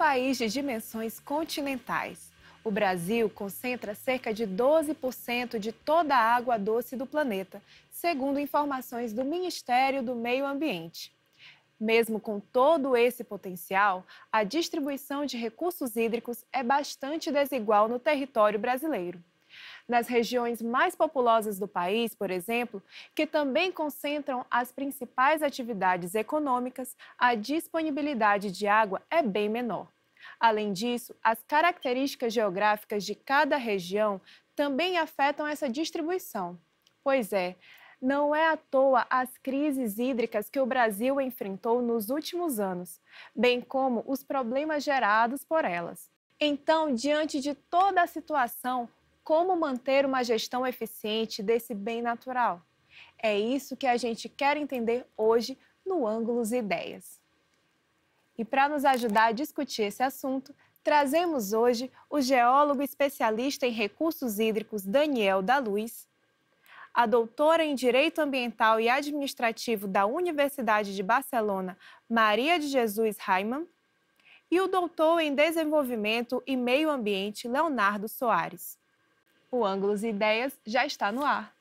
país de dimensões continentais. O Brasil concentra cerca de 12% de toda a água doce do planeta, segundo informações do Ministério do Meio Ambiente. Mesmo com todo esse potencial, a distribuição de recursos hídricos é bastante desigual no território brasileiro nas regiões mais populosas do país, por exemplo, que também concentram as principais atividades econômicas, a disponibilidade de água é bem menor. Além disso, as características geográficas de cada região também afetam essa distribuição. Pois é, não é à toa as crises hídricas que o Brasil enfrentou nos últimos anos, bem como os problemas gerados por elas. Então, diante de toda a situação, como manter uma gestão eficiente desse bem natural. É isso que a gente quer entender hoje no Ângulos e Ideias. E para nos ajudar a discutir esse assunto, trazemos hoje o geólogo especialista em recursos hídricos Daniel da Luz, a doutora em Direito Ambiental e Administrativo da Universidade de Barcelona, Maria de Jesus Raimann, e o doutor em Desenvolvimento e Meio Ambiente, Leonardo Soares. O Ângulos e Ideias já está no ar.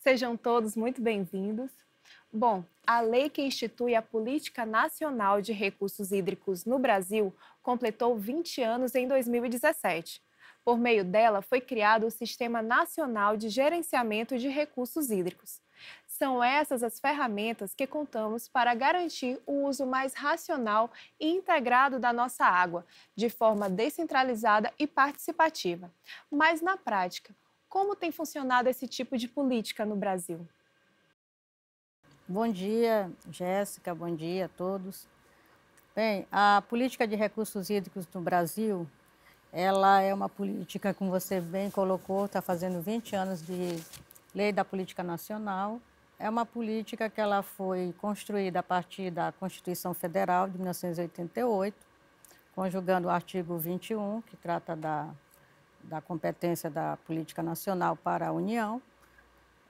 Sejam todos muito bem-vindos. Bom, a lei que institui a Política Nacional de Recursos Hídricos no Brasil completou 20 anos em 2017. Por meio dela, foi criado o Sistema Nacional de Gerenciamento de Recursos Hídricos. São essas as ferramentas que contamos para garantir o uso mais racional e integrado da nossa água, de forma descentralizada e participativa. Mas, na prática, como tem funcionado esse tipo de política no Brasil? Bom dia, Jéssica, bom dia a todos. Bem, a política de recursos hídricos no Brasil, ela é uma política, como você bem colocou, está fazendo 20 anos de lei da política nacional é uma política que ela foi construída a partir da Constituição Federal de 1988, conjugando o artigo 21, que trata da, da competência da política nacional para a União,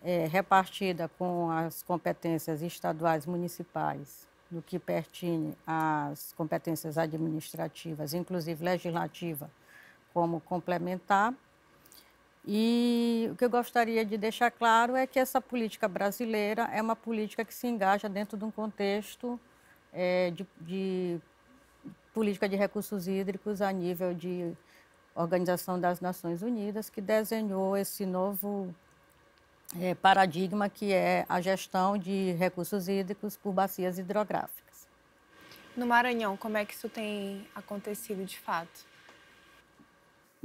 é, repartida com as competências estaduais municipais no que pertine às competências administrativas, inclusive legislativa, como complementar, e o que eu gostaria de deixar claro é que essa política brasileira é uma política que se engaja dentro de um contexto é, de, de política de recursos hídricos a nível de Organização das Nações Unidas, que desenhou esse novo é, paradigma que é a gestão de recursos hídricos por bacias hidrográficas. No Maranhão, como é que isso tem acontecido de fato?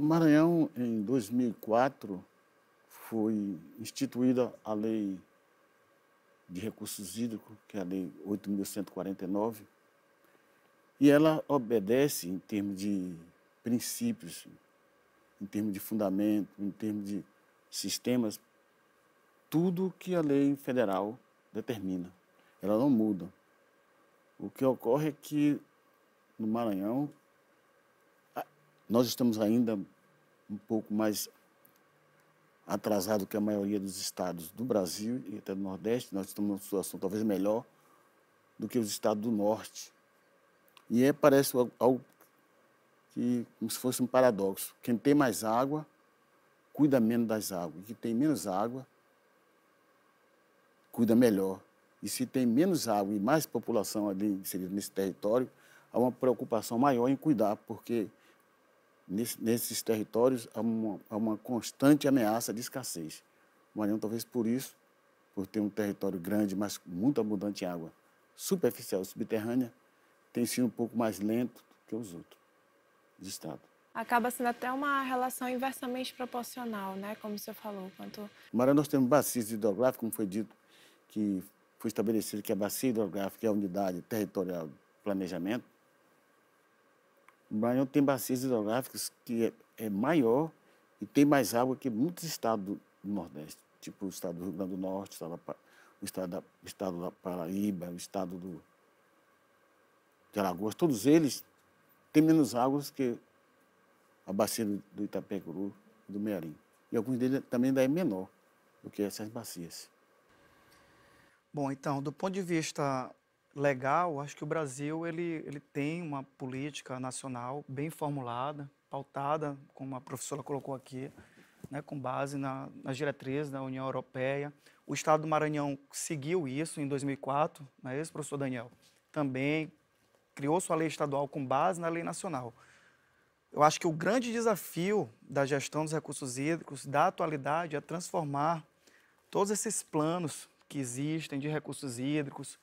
Maranhão, em 2004, foi instituída a Lei de Recursos Hídricos, que é a Lei 8.149, e ela obedece em termos de princípios, em termos de fundamento, em termos de sistemas, tudo que a lei federal determina. Ela não muda. O que ocorre é que no Maranhão nós estamos ainda um pouco mais atrasado que a maioria dos estados do Brasil e até do Nordeste. Nós estamos numa situação talvez melhor do que os estados do Norte. E é, parece algo que, como se fosse um paradoxo. Quem tem mais água, cuida menos das águas. e Quem tem menos água, cuida melhor. E se tem menos água e mais população ali inserida nesse território, há uma preocupação maior em cuidar, porque nesse, nesses territórios há uma, há uma, constante ameaça de escassez. Maranhão, talvez por isso, por ter um território grande, mas muito abundante em água superficial e subterrânea, tem sido um pouco mais lento que os outros estados. Acaba sendo até uma relação inversamente proporcional, né? como o senhor falou. Quanto... Maranhão, nós temos bacias hidrográficas, como foi dito, que foi estabelecido que a bacia hidrográfica é a unidade territorial planejamento, o Maranhão tem bacias hidrográficas que é, é, maior e tem mais água que muitos estados do Nordeste, tipo o estado do Rio Grande do Norte, o estado da, o estado da Paraíba, o estado do, de Alagoas, todos eles têm menos águas que a bacia do, do Itapecuru e do Mearim. E alguns deles também ainda é menor do que essas bacias. Bom, então, do ponto de vista legal, acho que o Brasil ele, ele tem uma política nacional bem formulada, pautada, como a professora colocou aqui, né, com base na, nas diretrizes da União Europeia. O Estado do Maranhão seguiu isso em 2004, não é isso, professor Daniel? Também criou sua lei estadual com base na lei nacional. Eu acho que o grande desafio da gestão dos recursos hídricos da atualidade é transformar todos esses planos que existem de recursos hídricos,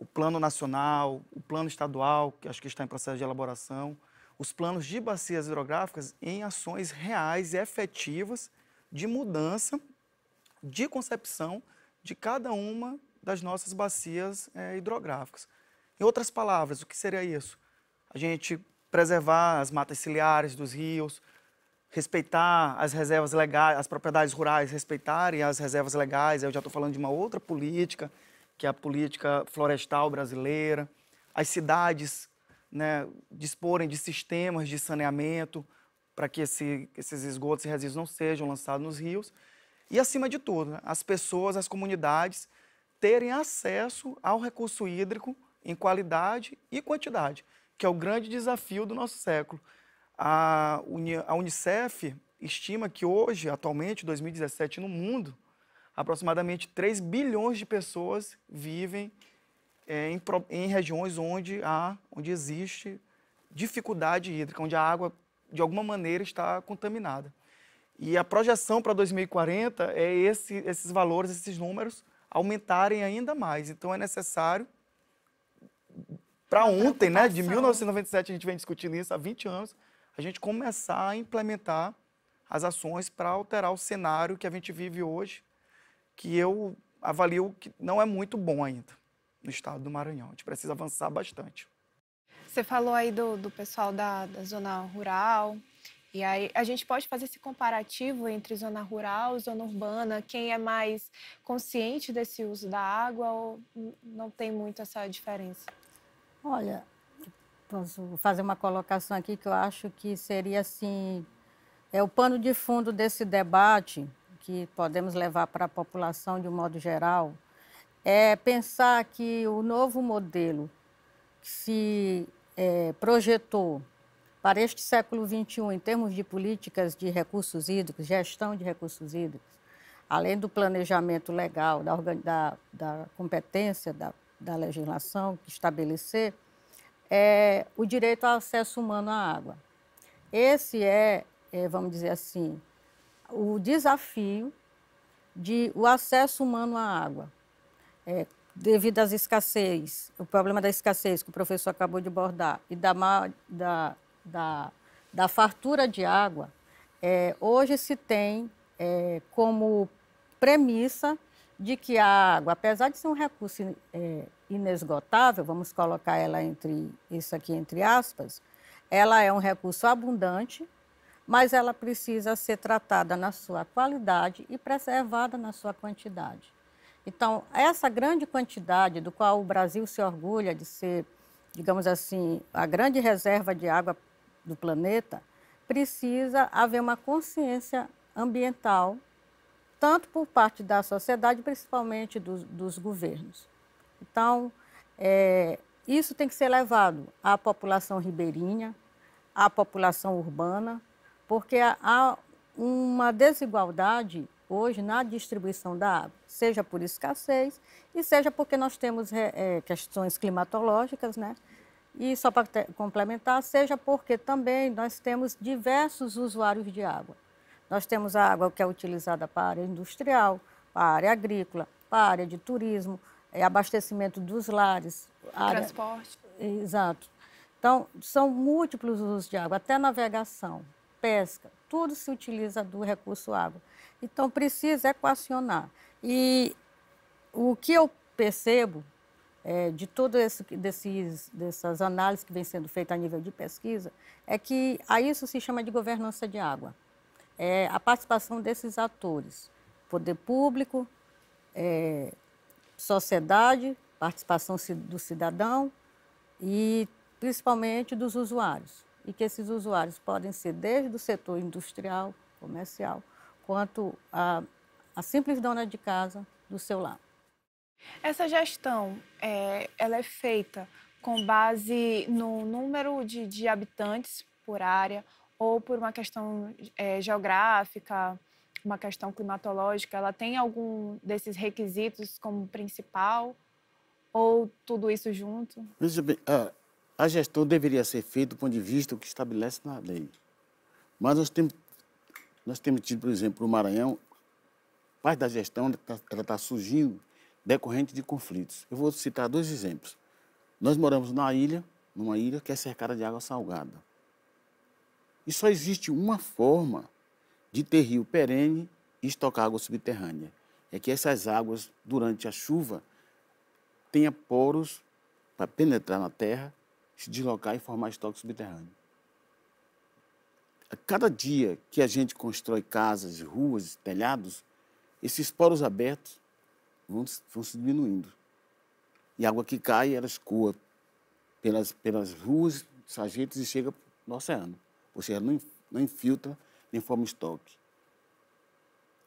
o plano nacional, o plano estadual, que acho que está em processo de elaboração, os planos de bacias hidrográficas em ações reais e efetivas de mudança de concepção de cada uma das nossas bacias é, hidrográficas. Em outras palavras, o que seria isso? A gente preservar as matas ciliares dos rios, respeitar as reservas legais, as propriedades rurais respeitarem as reservas legais, eu já estou falando de uma outra política, que é a política florestal brasileira, as cidades né, disporem de sistemas de saneamento para que esse, esses esgotos e resíduos não sejam lançados nos rios. E, acima de tudo, né, as pessoas, as comunidades terem acesso ao recurso hídrico em qualidade e quantidade, que é o grande desafio do nosso século. A, Uni, a Unicef estima que hoje, atualmente, 2017, no mundo, aproximadamente 3 bilhões de pessoas vivem é, em, em, regiões onde, há, onde existe dificuldade hídrica, onde a água, de alguma maneira, está contaminada. E a projeção para 2040 é esse, esses valores, esses números aumentarem ainda mais. Então é necessário, para ontem, né, de 1997 a gente vem discutindo isso há 20 anos, a gente começar a implementar as ações para alterar o cenário que a gente vive hoje que eu avalio que não é muito bom ainda no estado do Maranhão. A gente precisa avançar bastante. Você falou aí do, do pessoal da, da zona rural, e aí a gente pode fazer esse comparativo entre zona rural, e zona urbana, quem é mais consciente desse uso da água ou não tem muito essa diferença? Olha, posso fazer uma colocação aqui que eu acho que seria assim, é o pano de fundo desse debate que podemos levar para a população de um modo geral é pensar que o novo modelo que se é, projetou para este século XXI, em termos de políticas de recursos hídricos, gestão de recursos hídricos, além do planejamento legal, da, da, da competência da, da, legislação que estabelecer, é o direito ao acesso humano à água. Esse é, é vamos dizer assim, o desafio de o acesso humano à água. É, devido às escassez, o problema da escassez que o professor acabou de abordar e da, da, da, da fartura de água, é, hoje se tem é, como premissa de que a água, apesar de ser um recurso é, inesgotável, vamos colocar ela entre isso aqui entre aspas, ela é um recurso abundante mas ela precisa ser tratada na sua qualidade e preservada na sua quantidade. Então, essa grande quantidade do qual o Brasil se orgulha de ser, digamos assim, a grande reserva de água do planeta, precisa haver uma consciência ambiental, tanto por parte da sociedade, principalmente dos, dos governos. Então, é, isso tem que ser levado à população ribeirinha, à população urbana, porque há uma desigualdade hoje na distribuição da água, seja por escassez e seja porque nós temos é, questões climatológicas, né? E só para complementar, seja porque também nós temos diversos usuários de água. Nós temos a água que é utilizada para a área industrial, para a área agrícola, para a área de turismo, é abastecimento dos lares. Área... Transporte. Exato. Então, são múltiplos usos de água, até navegação pesca, tudo se utiliza do recurso água. Então, precisa equacionar. E o que eu percebo é, de todas essas análises que vem sendo feitas a nível de pesquisa é que a isso se chama de governança de água. É, a participação desses atores, poder público, é, sociedade, participação do cidadão e principalmente dos usuários e que esses usuários podem ser desde o setor industrial, comercial, quanto a, a simples dona de casa do seu lar. Essa gestão, é, ela é feita com base no número de, de habitantes por área ou por uma questão é, geográfica, uma questão climatológica? Ela tem algum desses requisitos como principal ou tudo isso junto? Veja bem, a gestão deveria ser feita do ponto de vista que estabelece na lei. Mas nós temos, nós temos tido, por exemplo, o Maranhão, parte da gestão está tá, tá surgindo decorrente de conflitos. Eu vou citar dois exemplos. Nós moramos na ilha, numa ilha que é cercada de água salgada. E só existe uma forma de ter rio perene e estocar água subterrânea. É que essas águas, durante a chuva, tenha poros para penetrar na terra se deslocar e formar estoque subterrâneo. A cada dia que a gente constrói casas, ruas, telhados, esses poros abertos vão, vão se diminuindo. E a água que cai, ela escoa pelas, pelas ruas, sargentos e chega no oceano. Ou seja, não, não infiltra nem forma estoque.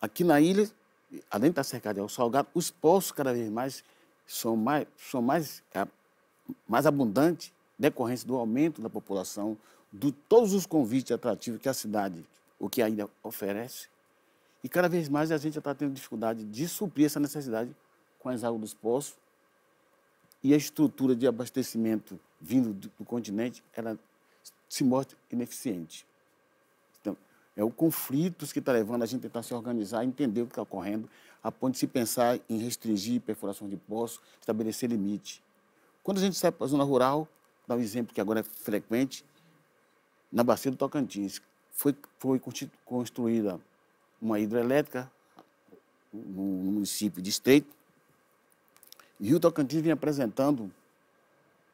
Aqui na ilha, além de estar cercado de salgado, os poços cada vez mais são mais, são mais, ah, mais abundantes decorrência do aumento da população, de todos os convites atrativos que a cidade, o que ainda oferece. E cada vez mais a gente está tendo dificuldade de suprir essa necessidade com as águas dos poços. E a estrutura de abastecimento vindo do, do continente, ela se mostra ineficiente. Então, é o conflito que está levando a gente a tentar se organizar, entender o que está ocorrendo, a ponto de se pensar em restringir perfuração de poços, estabelecer limite. Quando a gente sai para a zona rural, dar um exemplo que agora é frequente, na bacia do Tocantins. Foi, foi construída uma hidrelétrica no, no município de Estreito, e o Tocantins vem apresentando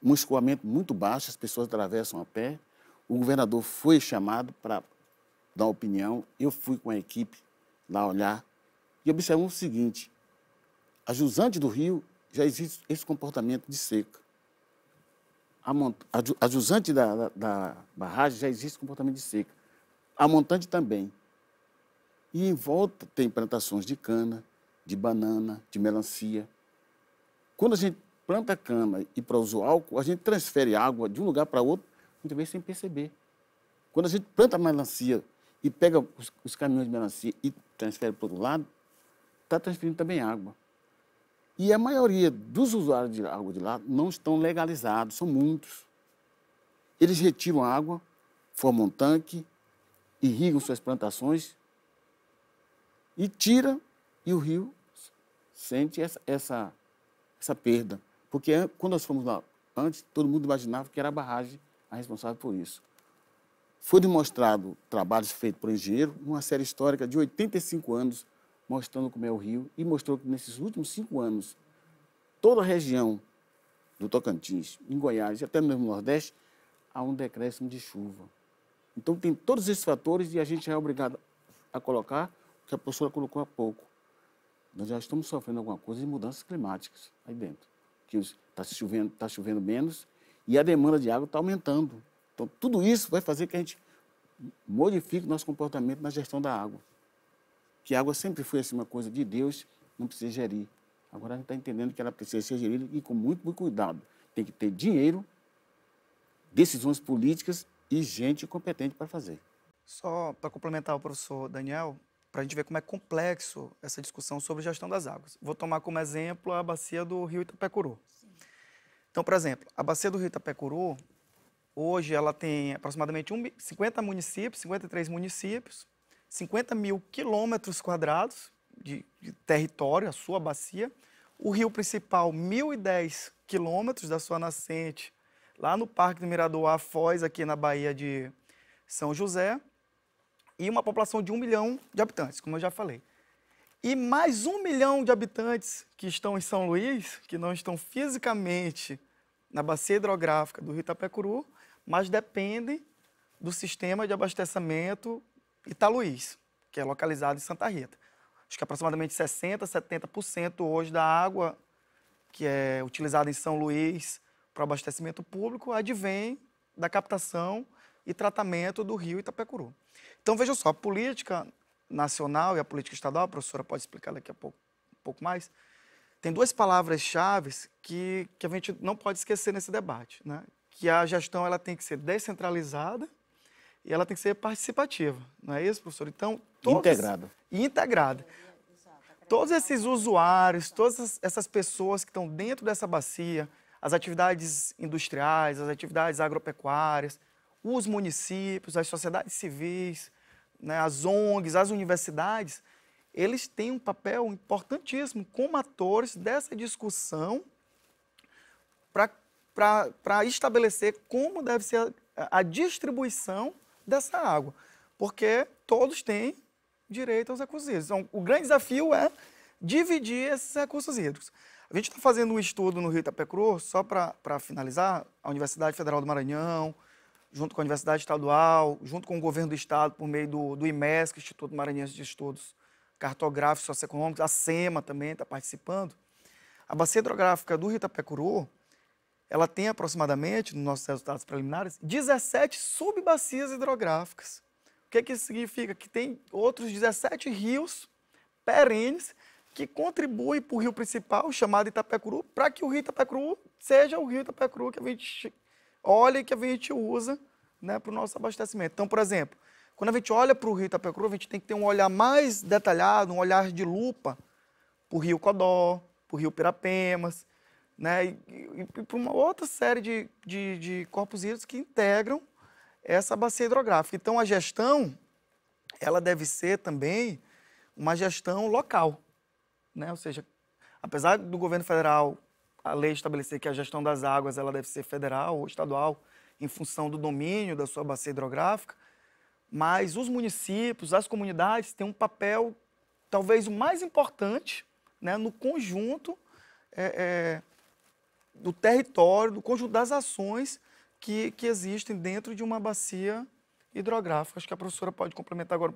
um escoamento muito baixo, as pessoas atravessam a pé. O governador foi chamado para dar opinião, eu fui com a equipe lá olhar e observamos o seguinte, a jusante do rio já existe esse comportamento de seca. A da, da, da barragem já existe comportamento de seca. A montante também. E em volta tem plantações de cana, de banana, de melancia. Quando a gente planta cana e produz o álcool, a gente transfere água de um lugar para outro, muitas vezes sem perceber. Quando a gente planta melancia e pega os, os caminhões de melancia e transfere para o outro lado, está transferindo também água. E a maioria dos usuários de água de lá não estão legalizados, são muitos. Eles retiram água, formam um tanque, irrigam suas plantações e tira e o rio sente essa, essa, essa perda. Porque quando nós fomos lá antes, todo mundo imaginava que era a barragem a responsável por isso. Foi demonstrado trabalhos feitos por engenheiro, uma série histórica de 85 anos mostrando como é o rio e mostrou que nesses últimos cinco anos, toda a região do Tocantins, em Goiás e até mesmo no Nordeste, há um decréscimo de chuva. Então, tem todos esses fatores e a gente é obrigado a colocar o que a professora colocou há pouco. Nós já estamos sofrendo alguma coisa de mudanças climáticas aí dentro. Que está chovendo, tá chovendo menos e a demanda de água está aumentando. Então, tudo isso vai fazer que a gente modifique o nosso comportamento na gestão da água que a água sempre foi assim, uma coisa de Deus, não precisa gerir. Agora a gente está entendendo que ela precisa ser gerida e com muito, muito cuidado. Tem que ter dinheiro, decisões políticas e gente competente para fazer. Só para complementar o professor Daniel, para a gente ver como é complexo essa discussão sobre gestão das águas. Vou tomar como exemplo a bacia do rio Itapecuru. Então, por exemplo, a bacia do rio Itapecuru, hoje ela tem aproximadamente 50 municípios, 53 municípios, 50 mil quilômetros quadrados de, de território, a sua bacia. O rio principal, 1.010 quilômetros da sua nascente, lá no Parque do Mirador, a aqui na Bahia de São José. E uma população de um milhão de habitantes, como eu já falei. E mais um milhão de habitantes que estão em São Luís, que não estão fisicamente na bacia hidrográfica do Rio Itapecuru, mas dependem do sistema de abastecimento Italuís, que é localizado em Santa Rita. Acho que aproximadamente 60%, 70% hoje da água que é utilizada em São Luís para o abastecimento público advém da captação e tratamento do rio Itapecuru. Então, veja só, a política nacional e a política estadual, a professora pode explicar daqui a pouco, um pouco mais, tem duas palavras-chave que, que a gente não pode esquecer nesse debate, né? que a gestão ela tem que ser descentralizada e ela tem que ser participativa, não é isso, professor? Então, todos, integrada. Integrada. Todos esses usuários, todas essas pessoas que estão dentro dessa bacia, as atividades industriais, as atividades agropecuárias, os municípios, as sociedades civis, né, as ONGs, as universidades, eles têm um papel importantíssimo como atores dessa discussão para estabelecer como deve ser a, a distribuição dessa água, porque todos têm direito aos recursos hídricos. Então, o grande desafio é dividir esses recursos hídricos. A gente está fazendo um estudo no Rio Itapecru, só para finalizar, a Universidade Federal do Maranhão, junto com a Universidade Estadual, junto com o Governo do Estado, por meio do, do IMESC, Instituto Maranhense de Estudos Cartográficos Socioeconômicos, a SEMA também está participando. A bacia hidrográfica do Rio Itapecuru, ela tem aproximadamente, nos nossos resultados preliminares, 17 subbacias hidrográficas. O que, é que isso significa? Que tem outros 17 rios perenes que contribuem para o rio principal, chamado Itapecuru, para que o rio Itapecuru seja o rio Itapecuru que a gente olha e que a gente usa né, para o nosso abastecimento. Então, por exemplo, quando a gente olha para o rio Itapecuru, a gente tem que ter um olhar mais detalhado, um olhar de lupa para o rio Codó, para o rio Pirapemas, né? E, e para uma outra série de, de, de corpos hídricos que integram essa bacia hidrográfica. Então, a gestão, ela deve ser também uma gestão local, né? Ou seja, apesar do governo federal, a lei estabelecer que a gestão das águas ela deve ser federal ou estadual, em função do domínio da sua bacia hidrográfica, mas os municípios, as comunidades têm um papel talvez o mais importante né, no conjunto é, é, do território, do conjunto das ações que, que existem dentro de uma bacia hidrográfica. Acho que a professora pode complementar agora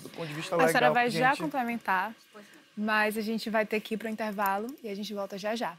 do ponto de vista a legal. A senhora vai gente... já complementar, é. mas a gente vai ter que ir para o intervalo e a gente volta já já.